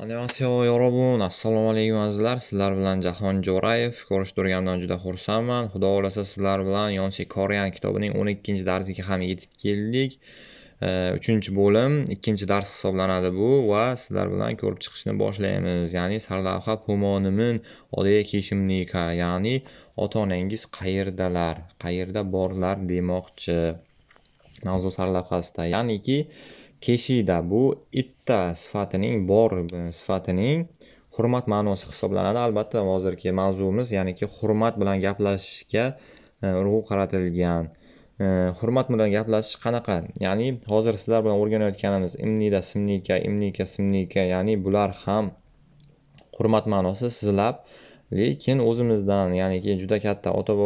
안녕하세요 여러분 assalomu alaykum azizlar sizlar bilan jahon jo'rayev ko'rish turganimdan juda xursandman xudo xolasa sizlar bilan yonsi Koryan kitobining 12 darsiga ham yetib keldik 3 bo'lim 2 dars hisoblanadi bu va sizlar bilan ko'rib chiqishni boshlaymiz ya'ni sarlavha humonimin odaya kishimnika ya'ni ota onangiz qayerdalar qayerda borlar demoqchi mavzu sarlavhasida ya'niki keshida bu itta sifatining bor sifatining hurmat ma'nosi hisoblanadi albatta hozirgi mavzuimiz ya'niki hurmat bilan gaplashishga e, urg'u qaratilgan e, hurmat bilan gaplashish qanaqa ya'ni hozir sizlar bilan o'rganayotganimiz imnida simnika imnika simnika ya'ni bular ham hurmat ma'nosi sizlab lekin o'zimizdan ya'niki juda katta ota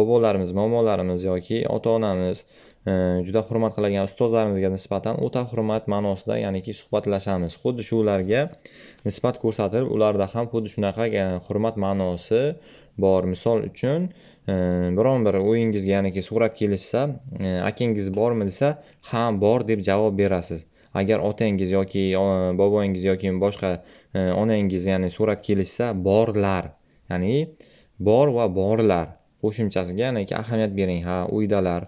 bobolarimiz momolarimiz yoki ota onamiz Э, juda hurmat qiladigan ustozlarimizga nisbatan o'ta hurmat ma'nosida ya'niki suhbatlashamiz xuddi shularga nisbat ko'rsatib ularda ham xuddi shunaqa e, hurmat ma'nosi bor misol uchun e, biron bir o'yingizga ya'niki so'rab kelishsa e, akangiz bormi desa ha bor deb javob berasiz agar otangiz yoki boboyingiz yoki boshqa onangiz ya'ni so'rab kelishsa borlar ya'ni bor va borlar qo'shimchasiga ya'niki ahamiyat bering ha uydalar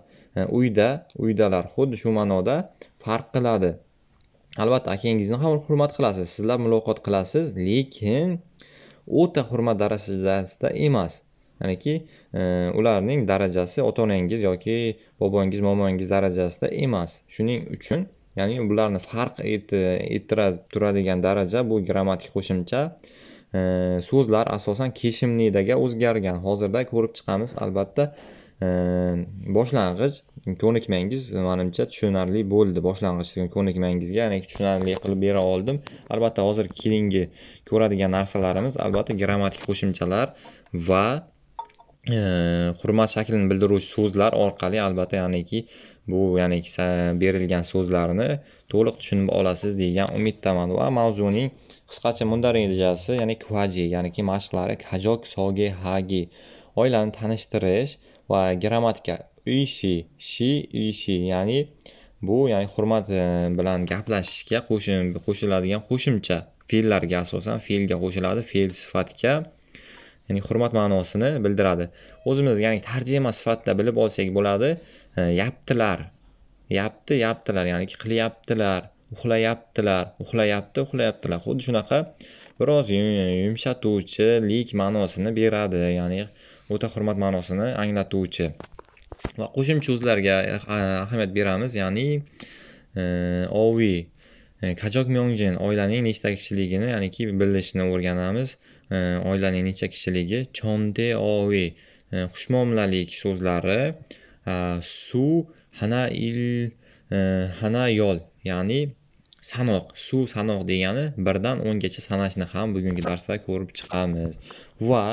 uyda uydalar xuddi shu ma'noda farq qiladi albatta akangizni ham hurmat qilasiz sizlar muloqot qilasiz lekin o'ta hurmat darajasida emas ya'niki e, ularning darajasi ota onangiz yoki bobongiz momongiz darajasida emas shuning uchun ya'ni bularni farq ettira turadigan daraja bu grammatik qo'shimcha e, so'zlar asosan keshimnidaga o'zgargan hozirda ko'rib chiqamiz albatta boshlang'ich ko'nikmangiz manimcha tushunarli bo'ldi boshlang'ich ko'nikmangizga ya'ni tushunarli qilib bera oldim albatta hozir keyingi ko'radigan narsalarimiz albatta grammatik qo'shimchalar va hurmat shaklini bildiruvchi so'zlar orqali albatta ya'niki bu ya'ni berilgan so'zlarni to'liq tushunib olasiz degan umiddaman va mavzuning qisqacha mundarijasi ya'ni kvaji ya'niki mashqlari kajok soge hagi oilani tanishtirish va grammatika ishi shi ishi ya'ni bu ya'ni hurmat e, bilan gaplashishga qo'shiladigan qo'shimcha fe'llarga asosan fe'lga qo'shiladi fe'l sifatga ya'ni hurmat ma'nosini bildiradi o'zimiz ya'ni tarjima sifatida bilib olsak bo'ladi e, yaptilar yapti yaptilar ya'ni qilyaptilar uxlayaptilar uxlayapti uxlayaptilar xuddi shunaqa biroz yumshatuvchilik ma'nosini beradi ya'ni o'ta hurmat ma'nosini anglatuvchi va qo'shimcha so'zlarga eh, ahamiyat beramiz ya'ni eh, oviy eh, kajok myongjin oilaning nechta kishiligini ya'niki bilishni o'rganamiz oilaning necha kishiligi chonde ovi xushmuomalalik so'zlari su hana il hana yol ya'ni sanoq suv sanoq degani birdan o'ngacha sanashni ham bugungi darsda ko'rib chiqamiz va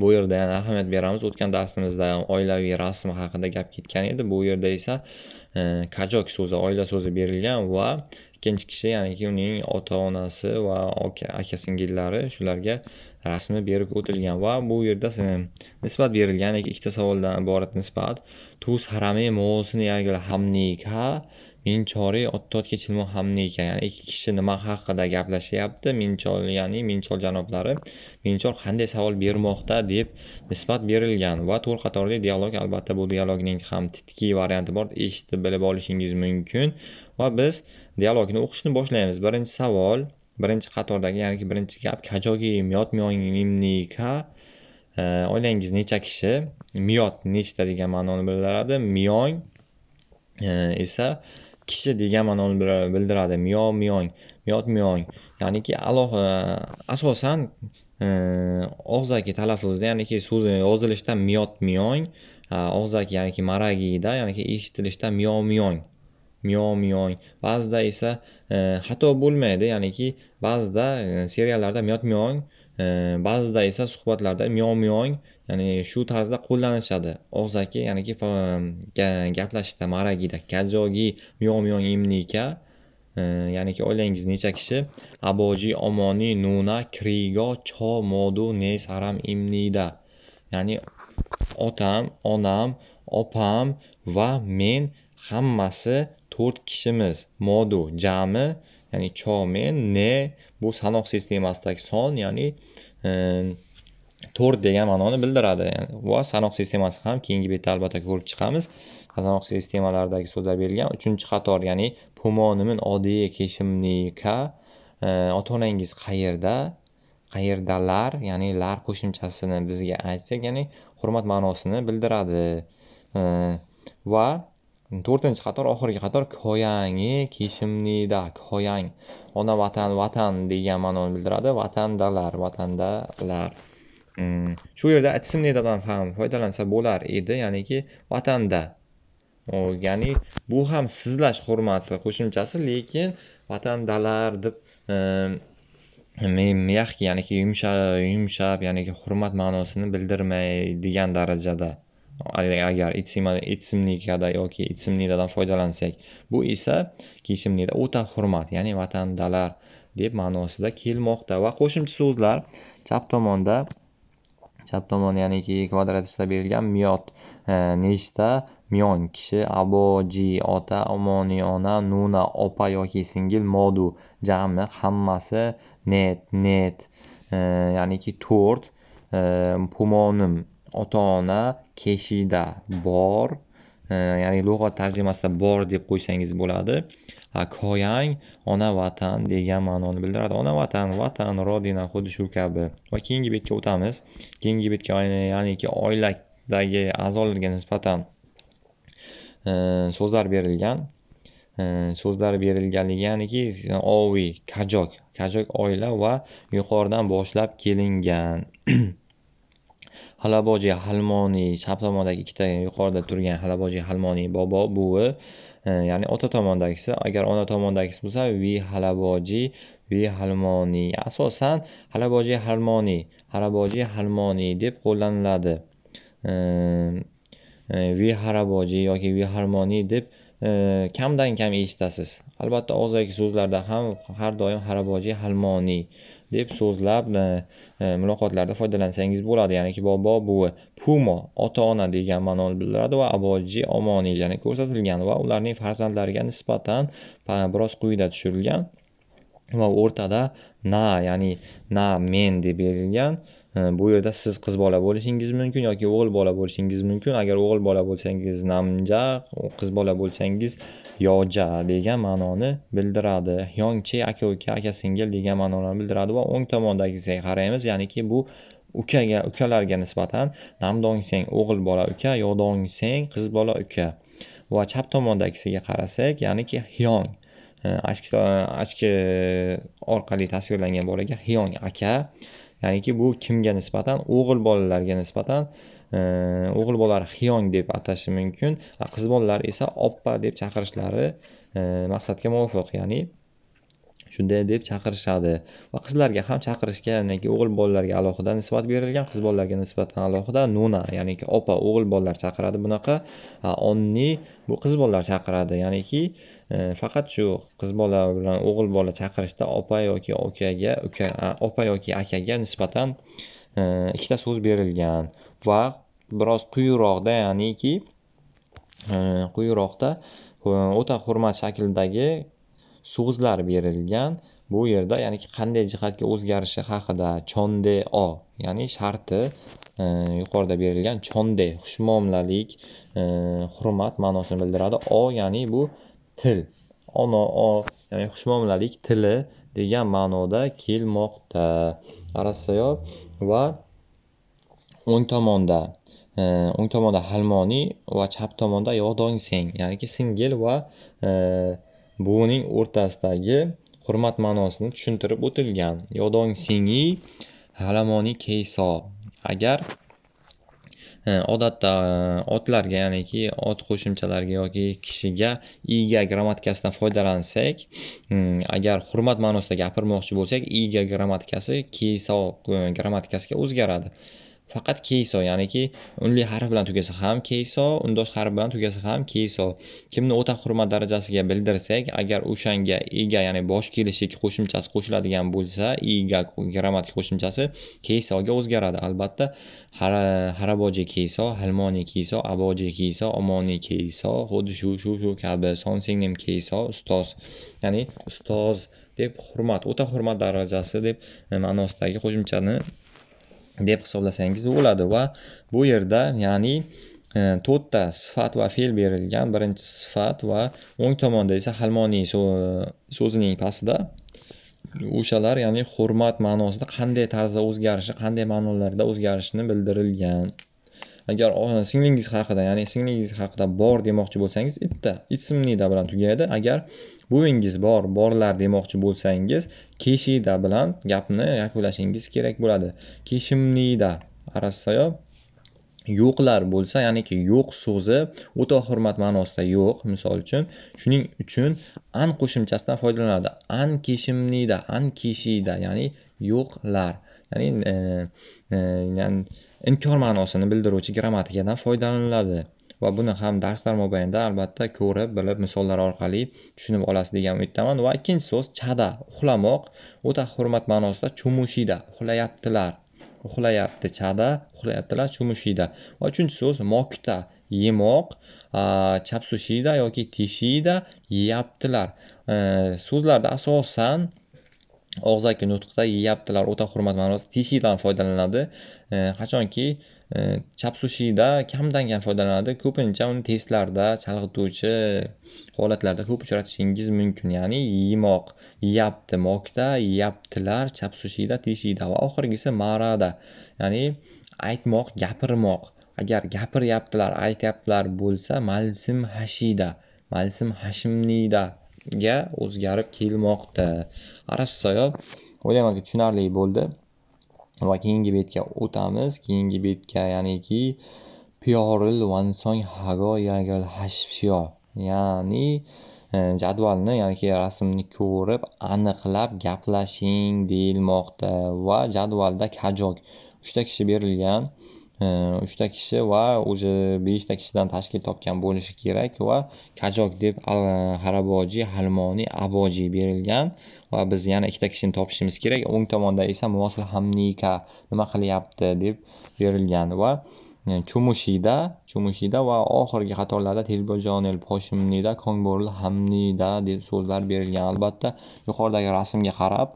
bu yerda yana ahamiyat beramiz o'tgan darsimizda oilaviy rasm haqida gap ketgan edi bu yerda esa e, kajok so'zi oila so'zi berilgan va ikkinchi kishi ya'niki uning ota onasi va aka singillari shularga rasmi berib o'tilgan va bu yerda e, nisbat berilgan ikkita savoldan iborat nisbat tuz harami mosini yagil hamnika kechilmo hamni ekan ya'ni ikki kishi nima haqida gaplashyapti minchol ya'ni minchol janoblari minchol qanday savol bermoqda deb nisbat berilgan va to'rt qatorli dialog albatta bu dialogning ham titkiy varianti bor eshitib bilib olishingiz mumkin va biz dialogni o'qishni boshlaymiz birinchi savol birinchi qatordagi ya'ni birinchi gap kajogi miyot mimnika oilangiz necha kishi miyot nechta degan ma'noni bildiradi miyong esa kishi degan ma'noni bildiradi miyo miyong miyot miyong ya'niki alohida e, asosan e, og'zaki talaffuzda ya'niki so'zi yozilishda miyot miyong e, og'zaki ya'niki maragida ya'niki eshitilishda miyo miyong miyo miyong ba'zida esa xato bo'lmaydi ya'niki ba'zida seriallarda miyot miyong ba'zida esa suhbatlarda miyov miyong ya'ni shu tarzda qo'llanishadi og'zaki ya'niki gaplashishda maragida kajogi miyov miyong imnika e, ya'niki oilangiz necha kishi aboji omoni nuna krigo cho modu ne saram imnida ya'ni otam onam opam va men hammasi to'rt kishimiz modu jami ya'ni cho men ne bu sanoq sistemasidagi son ya'ni e, to'rt degan ma'noni bildiradi va sanoq sistemasi ham keyingi betda albatta ko'rib chiqamiz sanoq sistemalaridagi so'zlar berilgan uchinchi qator ya'ni pumonimin oddiy kesimnika ka e, ota onangiz qayerda qayerdalar ya'ni lar qo'shimchasini bizga aytsak ya'ni hurmat ma'nosini bildiradi e, va to'rtinchi qator oxirgi qator koyangi kishimnida koyang ona vatan vatan degan ma'noni bildiradi vatandalar vatandalar mm. shu yerda ismnidadan ham foydalansa bo'lar edi ya'niki vatanda ya'ni bu ham sizlash hurmati qo'shimchasi lekin vatandalar deb ehm, mehk ya'niki yumshab yumshab ya'niki hurmat ma'nosini bildirmaydigan darajada agar itsimlikada yoki itsimliklardan foydalansak bu esa kishimlikda o'ta hurmat ya'ni vatandalar deb ma'nosida kelmoqda va qo'shimcha so'zlar chap tomonda chap tomon ya'niki ichida berilgan miyot e, nechta miyon kishi aboji ota omoni ona nuna opa yoki singil modu jami hammasi net net e, ya'niki to'rt e, pumonim ota ona keshida bor e, ya'ni lug'at tarjimasida bor deb qo'ysangiz bo'ladi koyang ona vatan degan ma'noni bildiradi ona vatan vatan rodina xuddi shu kabi va keyingi betga o'tamiz keyingi betga ya'niki oiladagi a'zolarga nisbatan e, so'zlar berilgan e, so'zlar berilganligi ya'niki oviy kajok kajok oila va yuqoridan boshlab kelingan halaboji halmoniy chap tomondagi ikkita yuqorida turgan halaboji halmoniy bobo buvi e, ya'ni ota tomondagisi agar ona tomondagisi bo'lsa vi halaboji vi halmoniy asosan halaboji halmoniy halaboji halmoniy deb qo'llaniladi vi e, e, haraboji yoki vi harmoniy deb kamdan kam eshitasiz albatta og'zaki so'zlarda ham har doim haraboji halmoniy deb so'zlab e, e, muloqotlarda foydalansangiz bo'ladi ya'niki bobo buvi pumo ota ona degan ma'noni bildiradi va aboji omoni yana ko'rsatilgan va ularning farzandlariga nisbatan biroz quyida tushirilgan va o'rtada na ya'ni na men deb berilgan bu yerda siz qiz bola bo'lishingiz mumkin yoki o'g'il bola bo'lishingiz mumkin agar o'g'il bola bo'lsangiz namja qiz bola bo'lsangiz yoja degan ma'noni bildiradi yongchi aka uka aka singil degan ma'nolarni bildiradi va o'ng tomondagisiga qaraymiz ya'niki bu ukaga ukalarga nisbatan namdongseng o'g'il bola uka yodongseng qiz bola uka va chap tomondagisiga qarasak ya'niki hyong achki orqali tasvirlangan bolaga hyong aka ya'niki bu kimga nisbatan o'g'il bolalarga nisbatan e, o'g'il bolalar xiyong deb atashi mumkin qiz bolalar esa oppa deb chaqirishlari e, maqsadga muvofiq ya'ni shunday deb chaqirishadi va qizlarga ham chaqirishgan ya'niki o'g'il bolalarga alohida nisbat berilgan qiz bolalarga nisbatan alohida nuna ya'niki opa o'g'il bolalar chaqiradi bunaqa onni bu qiz bolalar chaqiradi ya'niki e, faqat shu qiz bola bilan o'g'il bola chaqirishda opa yoki okaga uka opa yoki akaga nisbatan e, ikkita so'z berilgan va biroz quyiroqda ya'niki e, quyiroqda o'ta hurmat shaklidagi so'zlar berilgan bu yerda ya'ni qanday jihatga o'zgarishi haqida chonde o ya'ni sharti e, yuqorida berilgan chonde xushmuomalalik e, hurmat ma'nosini bildiradi o ya'ni bu til ono o ya'ni xushmuomalalik tili degan ma'noda kelmoqda arasayo va o'ng tomonda e, o'ng tomonda halmoniy va chap tomonda yodong seng ya'niki singil va e, buning o'rtasidagi hurmat ma'nosini tushuntirib o'tilgan yodong singi halamoni keyso agar e, odatda e, otlarga ya'niki ot qo'shimchalariga yoki kishiga iga grammatikasidan foydalansak e, agar hurmat ma'nosida gapirmoqchi bo'lsak iga grammatikasi keyso grammatikasiga o'zgaradi faqat keyso ya'niki unli harf bilan tugasa ham keyso undosh harf bilan tugasa ham keyso kimni o'ta hurmat darajasiga bildirsak agar o'shanga ega ya'ni bosh kelishik qo'shimchasi qo'shiladigan bo'lsa iga grammatik qo'shimchasi keysoga o'zgaradi albatta haraboji keyso halmoniy keyso aboji keyso omoniy keyso xuddi shu shu shu kabi son singlim keyso ustoz ya'ni ustoz deb hurmat o'ta hurmat darajasi deb ma'nosidagi qo'shimchani deb hisoblasangiz bo'ladi va bu yerda ya'ni e, to'rtta sifat va fe'l berilgan birinchi sifat va o'ng tomonda esa halmoniy so'zining pastida o'shalar ya'ni hurmat ma'nosida qanday tarzda o'zgarishi qanday ma'nolarda o'zgarishini bildirilgan agar singlingiz haqida ya'ni singlingiz haqida bor demoqchi bo'lsangiz bitta ismnida bilan tugaydi agar buvingiz bor borlar demoqchi bo'lsangiz keshida bilan gapni yakunlashingiz kerak bo'ladi keshimnida arastayoq yo'qlar bo'lsa ya'niki yo'q so'zi o'ta hurmat ma'nosida yo'q misol uchun shuning uchun an qo'shimchasidan foydalaniladi an keshimnida an keshida ya'ni yo'qlar ya'ni, e, e, yani inkor ma'nosini bildiruvchi grammatikadan foydalaniladi va buni ham darslar mobaynida albatta ko'rib bilib misollar orqali tushunib olasiz degan umiddaman va ikkinchi so'z chada uxlamoq o'ta hurmat ma'nosida chumushida uxlayaptilar uxlayapti chada uxlayaptilar chumushida va uchinchi so'z mokta yemoq chapsushida yoki teshida yeyaptilar e, so'zlarda asosan og'zaki nutqda yeyaptilar o'ta hurmat ma'nosida teshidan foydalaniladi e, qachonki chapsushida kamdan kam foydalanadi ko'pincha uni testlarda chalg'ituvchi holatlarda ko'p uchratishingiz mumkin ya'ni yemoq yapti mokda yeyaptilar chapsushida teshida va oxirgisi marada ya'ni aytmoq gapirmoq agar gapiryaptilar aytyaptilar bo'lsa malsim hashida malsim hashimnidaga ga o'zgarib kelmoqda arash soya o'ylaymanki tushunarli bo'ldi va keyingi betga o'tamiz keyingi betga ya'niki piyoril vansong hago yagal hashyo ya'ni e, jadvalni yoki rasmni ko'rib aniqlab gaplashing deyilmoqda va jadvalda kajok uchta kishi berilgan e, uchta kishi va o'zi beshta kishidan tashkil topgan bo'lishi kerak va kajok deb harabojiy halmoniy aboji berilgan va biz yana ikkita kishini topishimiz kerak o'ng tomonda esa hamnika nima qilyapti deb berilgan va e, chumushida chumushida va oxirgi qatorlarda telbojonil poshimnida kongbo'rl hamnida deb so'zlar berilgan albatta yuqoridagi rasmga qarab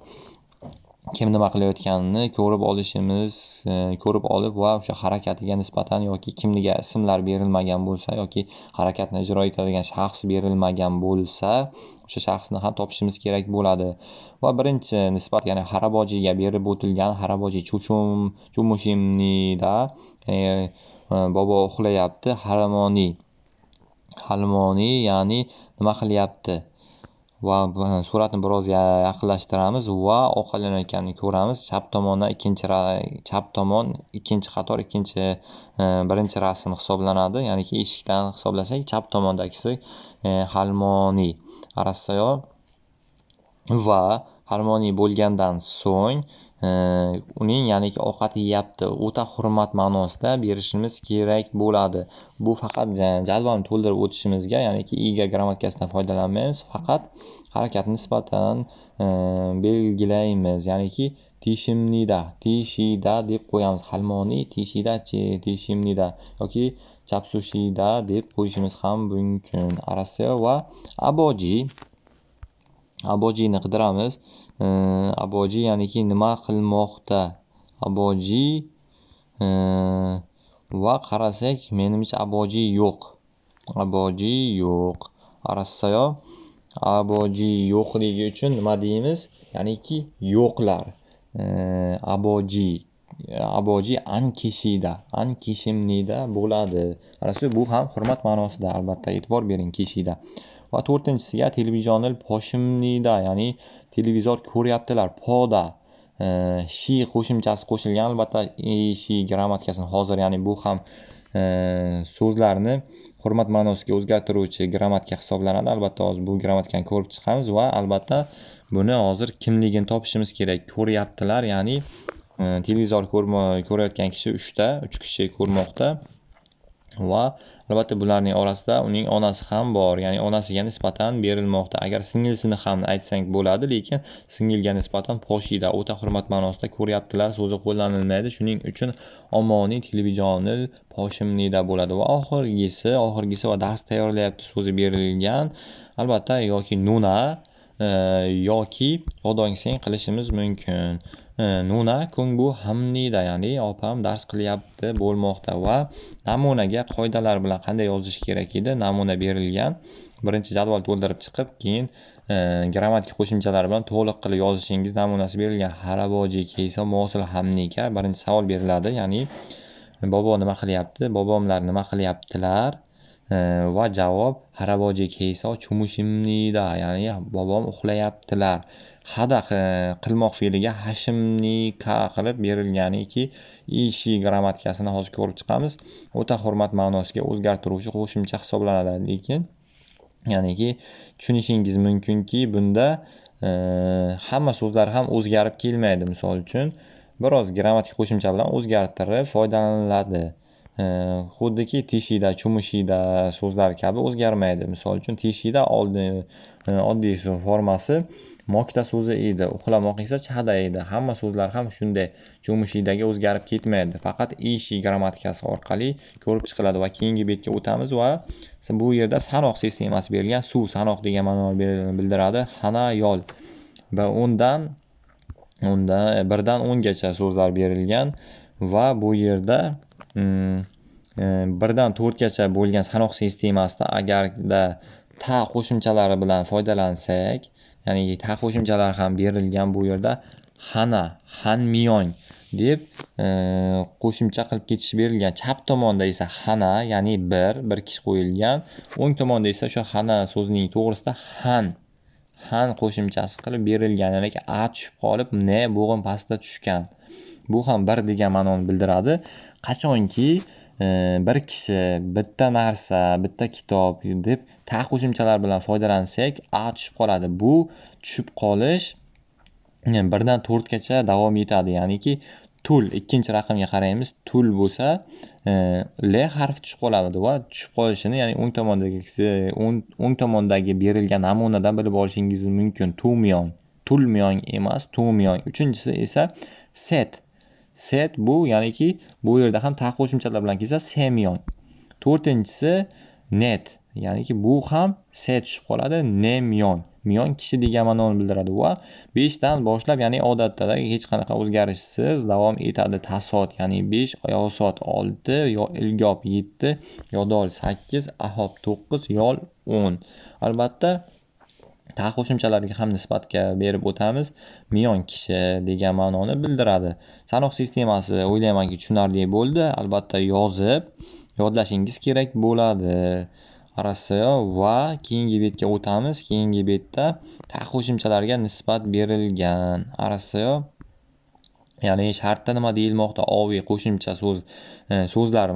kim nima qilayotganini ko'rib olishimiz e, ko'rib olib va o'sha harakatiga nisbatan yoki kimniga ismlar berilmagan bo'lsa yoki harakatni ijro etadigan shaxs berilmagan bo'lsa o'sha shaxsni ham topishimiz kerak bo'ladi va birinchi nisbat ya'ni harabojiga berib o'tilgan harabojiy chuchum chumushimnida e, e, bobo uxlayapti halmoniy halmoniy ya'ni nima qilyapti va suratni biroz yaqinlashtiramiz va ovqatlanayotganini ko'ramiz chap tomondan ikkinchi chap tomon ikkinchi qator ikkinchi e, birinchi rasm hisoblanadi ya'niki eshikdan hisoblasak chap tomondagisi e, halmoni rasso va harmoniy bo'lgandan so'ng uning ya'niki ovqat yeyapti o'ta hurmat ma'nosida berishimiz kerak bo'ladi bu faqat jadvalni to'ldirib o'tishimizga ya'niki iga grammatikasidan foydalanmaymiz faqat harakatni nisbatan e, belgilaymiz ya'niki tishimnida tishida deb qo'yamiz halmoniy tishidachi tishimnida yoki chapsushida deb qo'yishimiz ham mumkin arastu va aboji abojini qidiramiz aboji ya'niki nima qilmoqda aboji va qarasak menimcha aboji yo'q aboji yo'q arastayo aboji yo'qligi uchun nima deymiz ya'niki yo'qlar aboji aboji ankishida ankishimnida bo'ladi bu ham hurmat ma'nosida albatta e'tibor bering kishida va to'rtinchisiga televizyonil poshimnida ya'ni televizor ko'ryaptilar poda e, shi qo'shimchasi qo'shilgan albatta ishi e, grammatikasini hozir ya'ni bu ham e, so'zlarni hurmat ma'nosiga o'zgartiruvchi grammatika hisoblanadi albatta hozir bu grammatikani ko'rib chiqamiz va albatta buni hozir kimligini topishimiz kerak ko'ryaptilar ya'ni televizor ko'rayotgan kishi uchta uch kishi ko'rmoqda va albatta bularning orasida uning onasi ham bor ya'ni onasiga nisbatan berilmoqda agar singlisini ham aytsang bo'ladi lekin singilga nisbatan poshida o'ta hurmat ma'nosida ko'ryaptilar so'zi qo'llanilmaydi shuning uchun omoniy televidionil poshimnida bo'ladi va oxirgisi oxirgisi va dars tayyorlayapti so'zi berilgan albatta yoki nuna e, yoki yodongsen qilishimiz mumkin nuna bu hamnida ya'ni opam dars qilyapti bo'lmoqda va namunaga qoidalar bilan qanday yozish kerak edi namuna berilgan birinchi jadval to'ldirib chiqib keyin e, grammatik qo'shimchalar bilan to'liq qilib yozishingiz namunasi berilgan haravoji keysa mosil hamnika birinchi savol beriladi ya'ni bobo nima qilyapti bobomlar nima qilyaptilar E, va javob 할아버지 keysa chumushimnida ya'ni bobom uxlayaptilar. hada e, qilmoq fe'liga hashimnika qilib berilganiki ishi grammatikasini hozir ko'rib chiqamiz. o'ta hurmat ma'nosiga o'zgartiruvchi qo'shimcha hisoblanadi. lekin ya'niki tushunishingiz mumkinki bunda e, hamma so'zlar ham o'zgarib kelmaydi. misol uchun biroz grammatik qo'shimcha bilan o'zgartirib foydalaniladi. xuddiki teshikda cho'mishida so'zlari kabi o'zgarmaydi misol uchun teshida e, oddiy formasi mokta so'zi edi uxlamoq esa chada edi hamma so'zlar ham shunday cho'mishidaga o'zgarib ketmaydi faqat ishi grammatikasi orqali ko'rib chiqiladi va keyingi betga o'tamiz va bu yerda sanoq sistemasi berilgan suv sanoq degan ma'noni bildiradi hana yol va o'ndan unda birdan o'ngacha so'zlar berilgan va bu yerda Э, birdan to'rtgacha bo'lgan sanoq sistemasida agarda ta qo'shimchalari bilan foydalansak ya'ni ta qo'shimchalari ham berilgan bu yerda hana miyong deb e, qo'shimcha qilib ketish berilgan chap tomonda esa hana ya'ni bir bir kishi qo'yilgan o'ng tomonda esa o'sha hana so'zining to'g'risida han han qo'shimchasi qilib berilgan ya'ni a tushib qolib ne bo'g'in pastida tushgan bu ham bir degan ma'noni bildiradi qachonki e, bir kishi bitta narsa bitta kitob deb ta qo'shimchalar bilan foydalansak a tushib qoladi bu tushib qolish e, birdan to'rtgacha davom etadi ya'niki tul ikkinchi raqamga qaraymiz tul bo'lsa e, l harfi tushib qoladi va tushib qolishini ya'ni o'ng tomondagi o'ng tomondagi berilgan namunadan bilib olishingiz mumkin tumyon tulmyong emas tumyong uchinchisi esa set set bu ya'niki bu yerda ham taq qo'shimchalar bilan kelsa semyon to'rtinchisi net ya'niki bu ham set tushib qoladi nemyon miyon kishi degan ma'noni bildiradi va beshdan boshlab ya'ni odatdagi hech qanaqa o'zgarishsiz davom etadi tasot ya'ni besh yosot olti yo ilgob yetti yodol sakkiz ahob to'qqiz yol o'n albatta ta qo'shimchalarga ham nisbatga berib o'tamiz miyon kishi degan ma'noni bildiradi sanoq sistemasi o'ylaymanki tushunarli bo'ldi albatta yozib yodlashingiz kerak bo'ladi rossiya va keyingi betga o'tamiz keyingi betda ta qo'shimchalarga nisbat berilgan rossiya ya'ni shartda nima deyilmoqda oviy qo'shimcha so'z e, so'zlar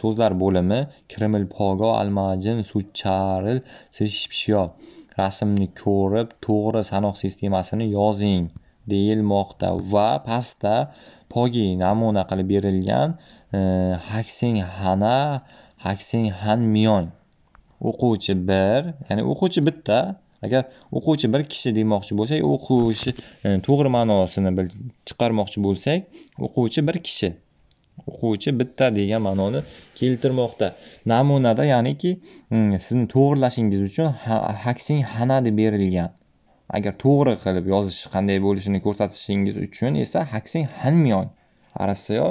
so'zlar bo'limi kriml pogo almajin sucharil sishpishyo rasmni ko'rib to'g'ri sanoq sistemasini yozing deyilmoqda va pastda pogi namuna qilib berilgan e, hana han miyon o'quvchi bir ya'ni o'quvchi bitta agar o'quvchi bir kishi demoqchi bo'lsak o'quvchi e, to'g'ri ma'nosini chiqarmoqchi bo'lsak o'quvchi bir kishi o'quvchi bitta degan ma'noni keltirmoqda namunada ya'niki mm, sizni to'g'irlashingiz uchun haksing hanadi berilgan agar to'g'ri qilib yozish qanday bo'lishini ko'rsatishingiz uchun esa haksing hanmiyon arasiyo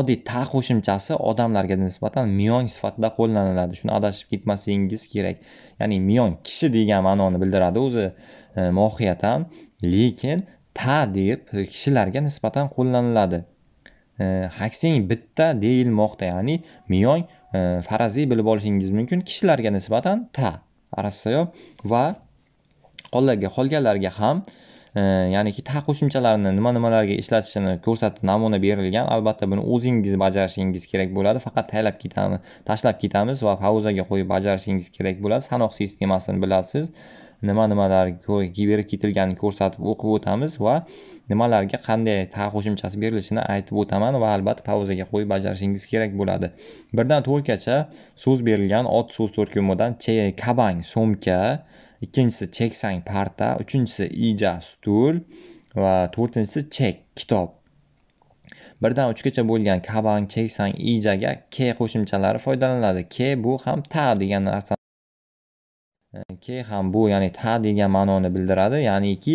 oddiy ta qo'shimchasi odamlarga nisbatan miyon sifatida qo'llaniladi shuni adashib ketmasligingiz kerak ya'ni miyon kishi degan ma'noni bildiradi o'zi e, mohiyatan lekin ta deb kishilarga nisbatan qo'llaniladi Э, haksing bitta deyilmoqda ya'ni miyong э, faraziy bilib olishingiz mumkin kishilarga nisbatan ta arastayob va qollarga qolganlarga ham e, ya'niki ta qo'shimchalarini nima nimalarga ishlatishini ko'rsatib namuna berilgan albatta buni o'zingiz bajarishingiz kerak bo'ladi faqat taylab ketamiz tashlab ketamiz va pauzaga qo'yib bajarishingiz kerak bo'ladi sanoq sistemasini bilasiz nima nimalar berib ketilganini ko'rsatib o'qib o'tamiz va nimalarga qanday ta qo'shimchasi berilishini aytib o'taman va albatta pauzaga qo'yib bajarishingiz kerak bo'ladi birdan to'rtgacha so'z berilgan ot so'z turkumidan kabang so'mka ikkinchisi cheksang parta uchinchisi ija stul va to'rtinchisi chek kitob birdan uchgacha bo'lgan kabang cheksang ijaga ke qo'shimchalari foydalaniladi ke bu ham ta degan narsa ke ham bu ya'ni ta degan ma'noni bildiradi ya'niki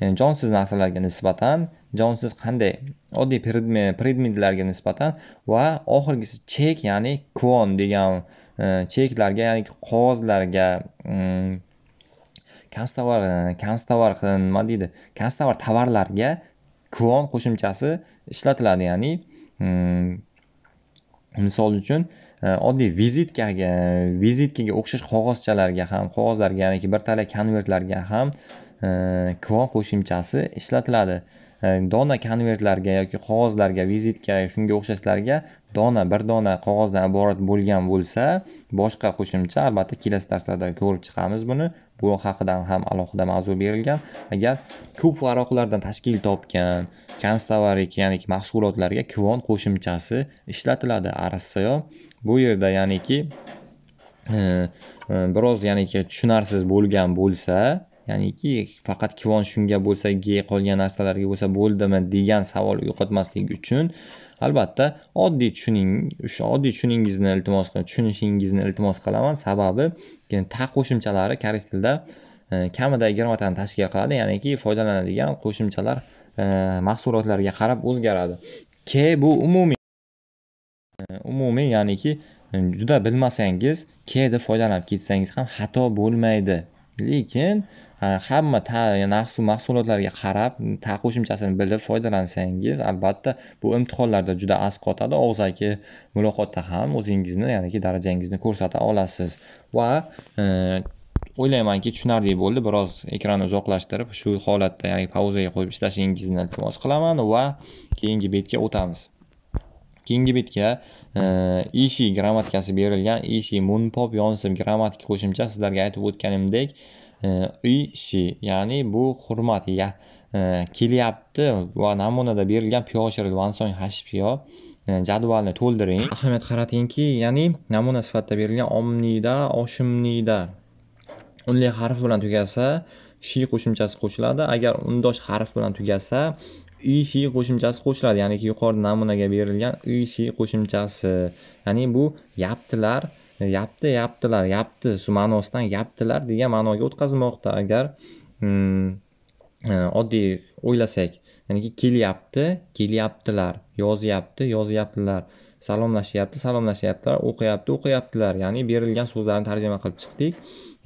ya'ni jonsiz narsalarga nisbatan jonsiz qanday oddiy predmetlarga nisbatan va oxirgisi chek ya'ni kvon degan e, cheklarga ya'ni qog'ozlarga mm, kanstovar e, kanstovar nima deydi kanstovar tovarlarga kvon qo'shimchasi ishlatiladi ya'ni mm, misol uchun e, oddiy vizitkaga vizitkaga o'xshash qog'ozchalarga ham qog'ozlarga ya'niki bir talay konvertlarga ham kvon qo'shimchasi ishlatiladi dona konvertlarga yoki qog'ozlarga vizitga shunga o'xshashlarga dona bir dona qog'ozdan iborat bo'lgan bo'lsa boshqa qo'shimcha albatta kelasi darslarda ko'rib chiqamiz buni bu haqida ham alohida mavzu berilgan agar ko'p varaqlardan tashkil topgan konstovarik ya'ni mahsulotlarga kvon qo'shimchasi ishlatiladi arasso bu yerda ya'niki e, e, biroz ya'niki tushunarsiz bo'lgan bo'lsa ya'niki faqat kivon shunga bo'lsa ge qolgan narsalarga bo'lsa bo'ldimi degan savol uyg'otmaslik uchun albatta oddiy tushuning o'sha oddiy tushuningizni iltimos tushunishingizni iltimos qilaman sababi ta qo'shimchalari koreys tilida e, kamida yigirmatani tashkil qiladi ya'niki foydalanadigan qo'shimchalar e, mahsulotlarga qarab o'zgaradi k bu umumiy umumiy ya'niki juda bilmasangiz kni deb foydalanib ketsangiz ham xato bo'lmaydi lekin hamma mahsul mahsulotlarga qarab ta qo'shimchasini bilib foydalansangiz albatta bu imtihonlarda juda asqotadi og'zaki muloqotda ham o'zingizni ya'niki darajangizni ko'rsata olasiz va e, o'ylaymanki tushunarli bo'ldi biroz ekranni uzoqlashtirib shu holatda ya'ni pauzaga qo'yib ishlashingizni iltimos qilaman va keyingi betga o'tamiz keyingi betga e, ishi grammatikasi berilgan ishi munpop yonsim grammatik qo'shimcha sizlarga aytib o'tganimdek e, ishi ya'ni bu hurmat ya e, kelyapti va namunada berilgan piyoshirid vansong hashpiyo jadvalni to'ldiring ahamiyat qaratingki ya'ni namuna sifatida berilgan omniyda oshimniyda unli harf bilan tugasa shi qo'shimchasi qo'shiladi agar undosh harf bilan tugasa i shi qo'shimchasi qo'shiladi ya'niki yuqorida namunaga berilgan i shi qo'shimchasi ya'ni bu yaptilar yapti yaptilar yapti ma'nosidan yaptilar degan ma'noga o'tkazmoqda agar hmm, e, oddiy o'ylasak ya'niki kelyapti kelyaptilar yozyapti yozyaptilar salomlashyapti salomlashyaptilar o'qiyapti o'qiyaptilar ya'ni berilgan so'zlarni tarjima qilib chiqdik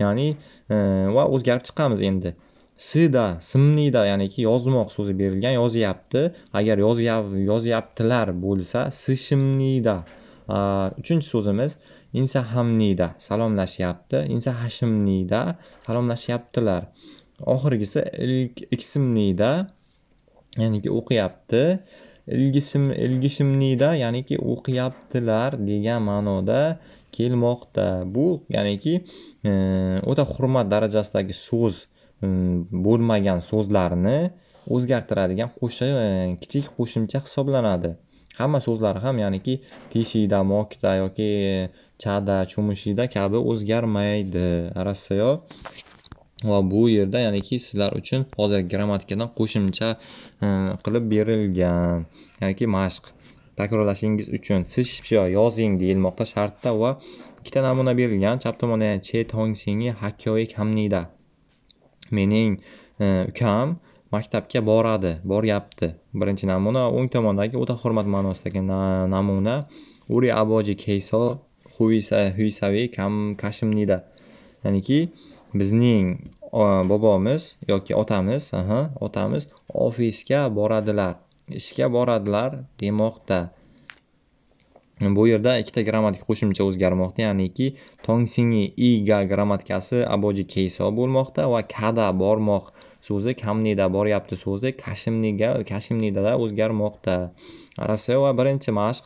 ya'ni e, va o'zgarib chiqamiz endi sida simnida ya'niki yozmoq so'zi berilgan yozyapti agar yozyaptilar bo'lsa sishimnida uchinchi so'zimiz insa hamnida salomlashyapti insa hashimnida salomlashyaptilar oxirgisi iksimnida ya'niki o'qiyapti ilgishim ilgishimniyda ya'niki o'qiyaptilar degan ma'noda kelmoqda bu ya'niki e, o'ta hurmat darajasidagi so'z e, bo'lmagan so'zlarni o'zgartiradigan e, kichik qo'shimcha hisoblanadi hamma so'zlar ham ya'niki teshikda mokda yoki chada cho'mishida kabi o'zgarmaydi rostgo'y va bu yerda ya'niki sizlar uchun hozir grammatikadan qo'shimcha e, qilib berilgan ya'niki mashq takrorlashingiz uchun siz shipsha yozing deyilmoqda shartda va ikkita namuna berilgan chap tomonda che tong singi hakkoyi kamnida mening e, ukam maktabga boradi boryapti birinchi namuna o'ng tomondagi o'ta hurmat ma'nosidagi namuna uri aboji keyso huisaviy kashimnida ya'niki bizning bobomiz yoki otamiz aha otamiz ofisga boradilar ishga boradilar demoqda bu yerda ikkita grammatik qo'shimcha o'zgarmoqda ya'niki tongsingi iga grammatikasi aboji keiso bo'lmoqda va kada bormoq so'zi kamnida boryapti so'zi kashimniga kashimnidada o'zgarmoqda va birinchi mashq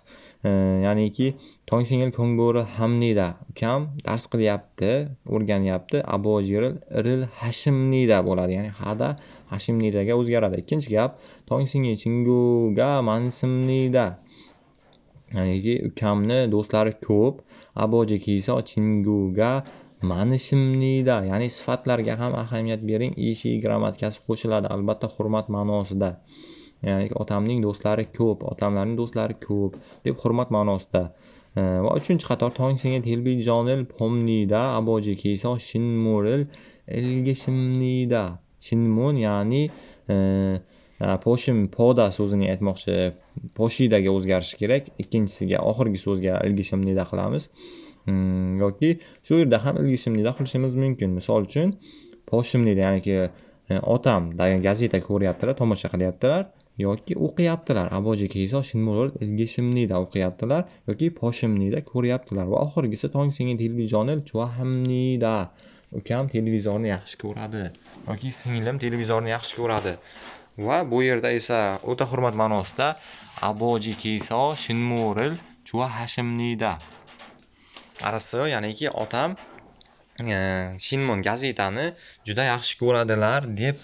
e, ya'niki tongsingil ko'ngbo'ri hamnida ukam dars qilyapti o'rganyapti abojiril iril hashimnida bo'ladi ya'ni hada hashimnidaga o'zgaradi ikkinchi gap singil chinguga mansimnida ya'niki ukamni do'stlari ko'p aboji kiysa chinguga manishimniyda ya'ni sifatlarga ham ahamiyat bering ishi grammatikasi qo'shiladi albatta hurmat ma'nosida ya'ni otamning do'stlari ko'p otamlarning do'stlari ko'p deb hurmat ma'nosida va uchinchi qator tong singil telbiyjonil pomnida aboji kiyso shinmuril ilgishimniyda shinmun ya'ni e, poshim poda so'zini aytmoqchi poshidaga o'zgarishi kerak ikkinchisiga oxirgi so'zga ilgishimnida qilamiz Hmm, yoki shu yerda ham ilgishimlilar qilishimiz mumkin misol uchun poshimlilar ya'niki e, otam gazeta ko'ryaptilar tomosha qilyaptilar yoki o'qiyaptilar aboji keyso shimurul ilgishimnida o'qiyaptilar yoki poshimnida ko'ryaptilar va oxirgisi tong singil televizionni chuvahamnida ukam televizorni yaxshi ko'radi yoki singlim televizorni yaxshi ko'radi va bu yerda esa o'ta hurmat ma'nosida aboji keyso shinmuril chuva hashimnida araso ya'niki otam e, shinmon gazetani juda yaxshi ko'radilar deb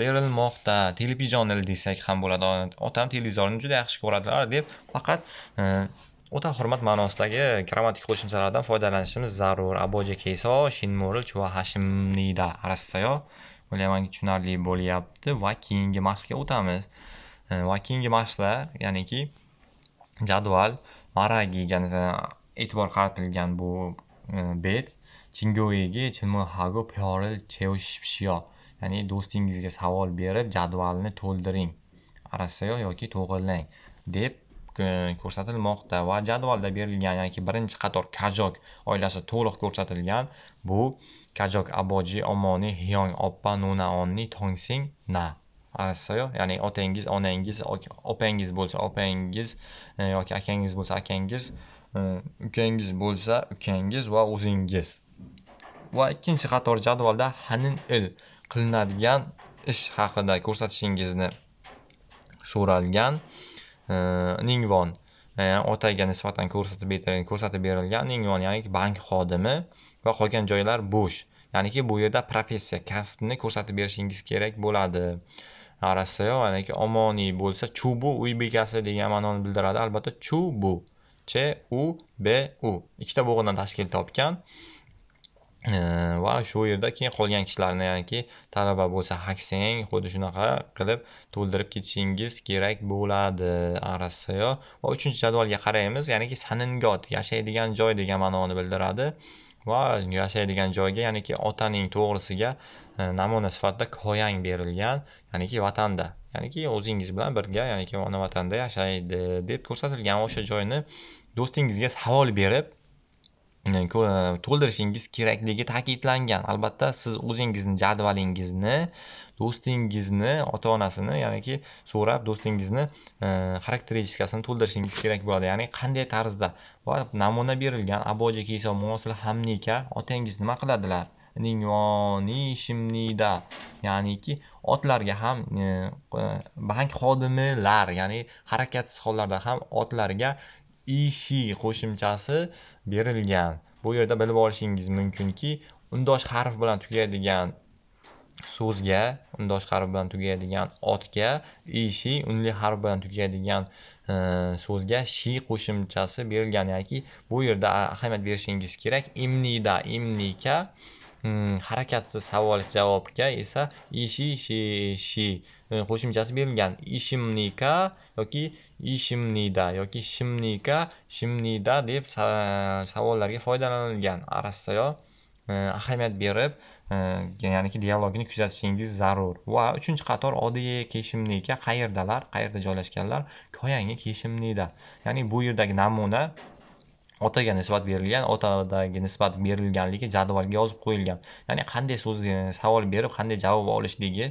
berilmoqda televizionni desak ham bo'ladi otam televizorni juda yaxshi ko'radilar deb faqat e, o'ta hurmat ma'nosidagi grammatik qo'shimchalardan foydalanishimiz zarur aboje keiso shinmo'ril chuva hashimnida arasayo o'ylaymanki tushunarli bo'lyapti va keyingi mashqga o'tamiz e, va keyingi mashqlar ya'niki jadval maragi e'tibor qaratilgan bu 음, e, bet jingoiga jilmohaga pora chevishibshiyo ya'ni do'stingizga savol berib jadvalni to'ldiring arasayo yoki to'g'irlang deb e, ko'rsatilmoqda va jadvalda berilgan ya'ni birinchi qator kajok oilasi to'liq ko'rsatilgan bu kajok aboji omoni hiyong oppa onni tongsing na arasayo ya'ni otangiz onangiz opangiz bo'lsa opangiz e, yoki akangiz bo'lsa akangiz ukangiz bo'lsa ukangiz va o'zingiz va ikkinchi qator jadvalda hanin il qilinadigan ish haqida ko'rsatishingizni so'ralgan e, ningvon e, otaga nisbatan ko'rsatib ko'rsatib berilgan ningvon ya'ni bank xodimi va qolgan joylar bo'sh ya'niki bu yerda professiya kasbni ko'rsatib berishingiz kerak bo'ladi arasayo ya'niki omoniy bo'lsa chubu uy bekasi degan ma'noni bildiradi albatta chubu C, U, B, U. ikkita bo'g'idan tashkil topgan va shu yerda keyin qolgan kishilarni ya'ni talaba bo'lsa haksang xuddi shunaqa qilib to'ldirib ketishingiz kerak bo'ladi arassiyo va 3 jadvalga qaraymiz ya'ni saningot yashaydigan joy degan ma'noni bildiradi va yashaydigan joyga ya'niki otaning to'g'risiga e, namuna sifatida koyang berilgan ya'niki vatanda ya'niki o'zingiz bilan birga ya'niki ona vatanda yashaydi deb ko'rsatilgan o'sha joyni do'stingizga savol berib to'ldirishingiz kerakligi ta'kidlangan albatta siz o'zingizni jadvalingizni do'stingizni ota onasini ya'niki so'rab do'stingizni e, xarakteristikasini to'ldirishingiz kerak bo'ladi ya'ni qanday tarzda va namuna berilgan aboji kiysa mosil hamnika otangiz nima qiladilar ningoni shimnida ya'niki otlarga ham e, bank xodimilar ya'ni harakatsiz hollarda ham otlarga ishi e qo'shimchasi berilgan bu yerda bilib olishingiz mumkinki undosh harf bilan tugaydigan so'zga undosh harf bilan tugaydigan otga ishi e unli harf bilan tugaydigan e, so'zga shi qo'shimchasi berilgan ya'ni bu yerda ahamiyat berishingiz kerak imnida imnika Hmm, harakatsiz savol javobga esa ishi shi shi e, qo'shimchasi berilgan ishimnika yoki ishimnida yoki shimnika shimnida deb savollarga foydalanilgan arassayo e, ahamiyat berib e, ya'niki dialogni kuzatishingiz zarur va uchinchi qator oddiy keshimnika qayerdalar qayerda joylashganlar koyangi keshimnida ya'ni bu yerdagi namuna otaga nisbat berilgan otadagi nisbat berilganligi jadvalga yozib qo'yilgan ya'ni qanday so'z e, savol berib qanday javob olishligi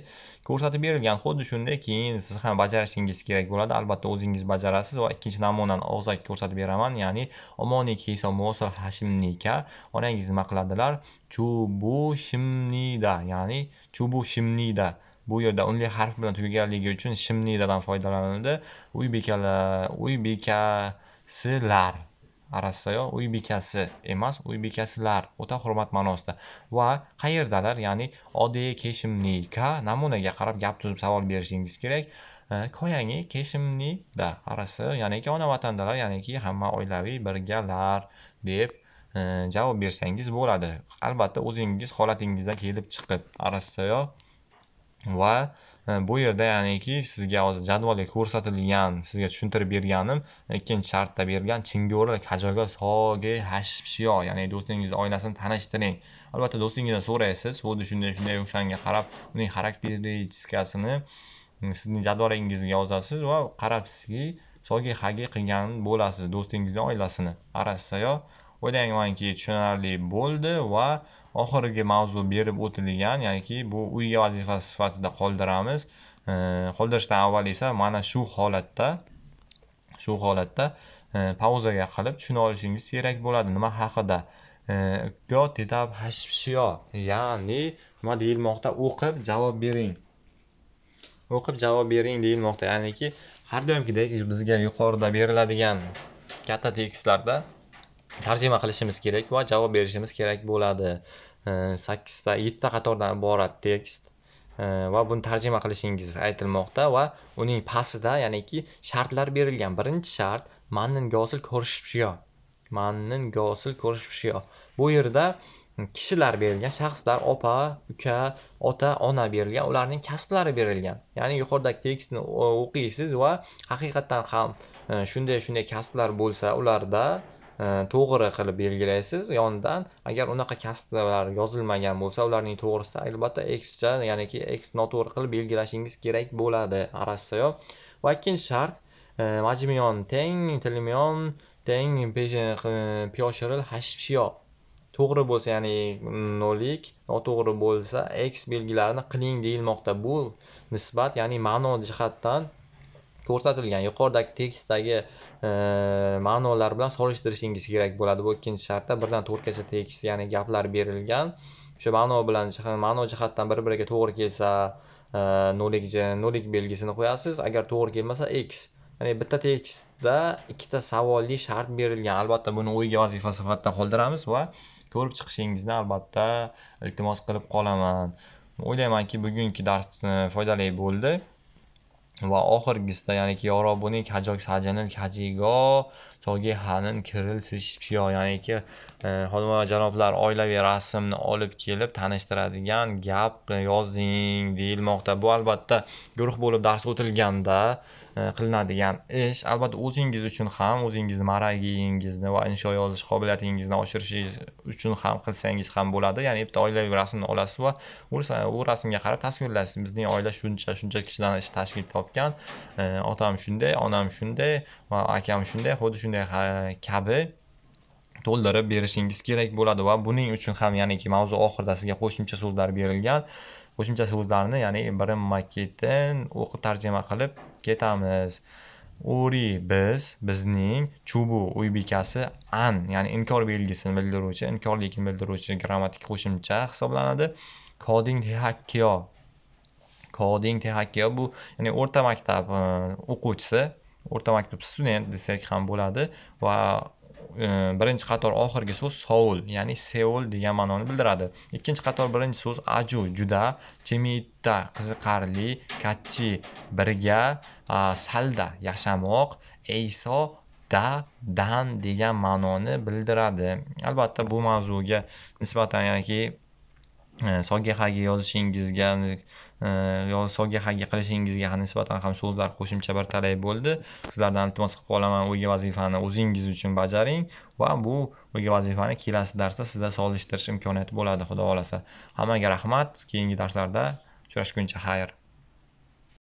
ko'rsatib berilgan xuddi shunday keyin siz ham bajarishingiz kerak bo'ladi albatta o'zingiz bajarasiz va ikkinchi namunani og'zaki ko'rsatib beraman ya'ni omoni kiysa mosil hashimnika onangiz nima qiladilar chubu shimnida ya'ni chubu shimnida bu yerda unli harf bilan tugaganligi uchun shimnidadan foydalanildi uy bekala uy bekasilar arastayo uy bekasi emas uy bekasilar o'ta hurmat ma'nosida va qayerdalar ya'ni oddiy keshimni ka namunaga qarab gap tuzib savol berishingiz kerak koyangi da arasi ya'niki ona vatandalar ya'niki hamma oilaviy birgalar deb javob bersangiz bo'ladi albatta o'zingiz holatingizdan kelib chiqib arastayo va Э, bu yerda ya'niki sizga hozir jadvalga ko'rsatilgan sizga tushuntirib berganim ikkinchi shartda bergan chingori kajoga soge hashyo ya'ni do'stingizni oilasini tanishtiring albatta do'stingizdan so'raysiz xuddi shunday shunday o'shanga qarab uning xarakteristikasini mm, sizning jadvalingizga yozasiz va qarabsizki soge hagi qilgan bo'lasiz do'stingizni oilasini arastayo o'ylaymanki tushunarli bo'ldi va oxirgi mavzu berib o'tilgan ya'niki bu uyga vazifasi sifatida qoldiramiz qoldirishdan avval esa mana shu holatda shu holatda e, pauzaga qilib tushuna olishingiz kerak bo'ladi nima haqida e, got ya'ni nima deyilmoqda o'qib javob bering o'qib javob bering deyilmoqda ya'niki har doimgidek bizga yuqorida beriladigan katta tekstlarda tarjima qilishimiz kerak va javob berishimiz kerak bo'ladi sakkizta yettita qatordan iborat tekst va buni tarjima qilishingiz aytilmoqda va uning pastida ya'niki shartlar berilgan birinchi shart mannin gosil ko'rishibshiyo mannin gosil ko'rishibshiyo bu yerda kishilar berilgan shaxslar opa uka ota ona berilgan ularning kasblari berilgan ya'ni yuqoridagi tekstni o'qiysiz va haqiqatdan ham e, shunday shunday kasblar bo'lsa ularda Э, to'g'ri qilib belgilaysiz yonidan agar unaqa kasblar yozilmagan bo'lsa ularning to'g'risida albatta xcha ya'niki x noto'g'ri qilib belgilashingiz kerak bo'ladi yo'q va ikkinchi shart e, majmiyon teng tilmiyon teng piyoshril hashyo to'g'ri bo'lsa ya'ni nolik noto'g'ri bo'lsa x belgilarini qiling deyilmoqda bu nisbat ya'ni ma'no jihatdan ko'rsatilgan yuqoridagi tekstdagi e, ma'nolar bilan solishtirishingiz kerak bo'ladi bu ikkinchi shartda birdan to'rtgacha tekst ya'ni gaplar berilgan o'sha ma'no bilan ma'no jihatdan bir biriga to'g'ri kelsa e, nolik nolik belgisini qo'yasiz agar to'g'ri kelmasa x ya'ni bitta tekstda ikkita savolli shart berilgan albatta buni o'yga vazifa sifatida qoldiramiz va ko'rib chiqishingizni albatta iltimos qilib qolaman o'ylaymanki bugungi dars e, foydali bo'ldi va oxirgisida ya'niki ёро бунин каҷок саҷанин каҷиго тоги ҳанин кирилл сишпиё яки xodim va janoblar oilaviy rasmni olib kelib tanishtiradigan gap yozing deyilmoqda bu albatta guruh bo'lib dars o'tilganda E, qilinadigan ish albatta o'zingiz uchun ham o'zingizni maragingizni va insho yozish qobiliyatingizni oshirishingiz uchun ham qilsangiz ham bo'ladi ya'ni bitta oilaviy rasmni olasiz va u rasmga qarab tasvirlaysiz bizning oila shuncha shuncha kishidan tashkil topgan e, otam shunday onam shunday va akam shunday xuddi shunday kabi to'ldirib berishingiz kerak bo'ladi va buning uchun ham ya'niki mavzu oxirida sizga qo'shimcha so'zlar berilgan qo'shimcha so'zlarni ya'ni bir maketdan o'qib tarjima qilib ketamiz uri biz bizning chubu uy bekasi an ya'ni inkor belgisini bildiruvchi inkorlikni bildiruvchi grammatik qo'shimcha hisoblanadi koding hakkio koding hakkio bu ya'ni o'rta maktab e, o'quvchisi o'rta maktab student desak ham bo'ladi va E, birinchi qator oxirgi so'z soul ya'ni seul degan ma'noni bildiradi ikkinchi qator birinchi so'z aju juda chemitta qiziqarli kachi birga salda yashamoq eyso da dan degan ma'noni bildiradi albatta bu mavzuga nisbatan yoki e, sogi yozishingizga Э, yo solga harga qilishingizga nisbatan ham so'zlar qo'shimcha bir talab bo'ldi sizlardan iltimos qilib qolaman o'yga vazifani o'zingiz uchun bajaring va bu o'yga vazifani kelasi darsda sizda solishtirish imkoniyati bo'ladi xudo xohlasa hammaga rahmat keyingi darslarda uchrashguncha xayr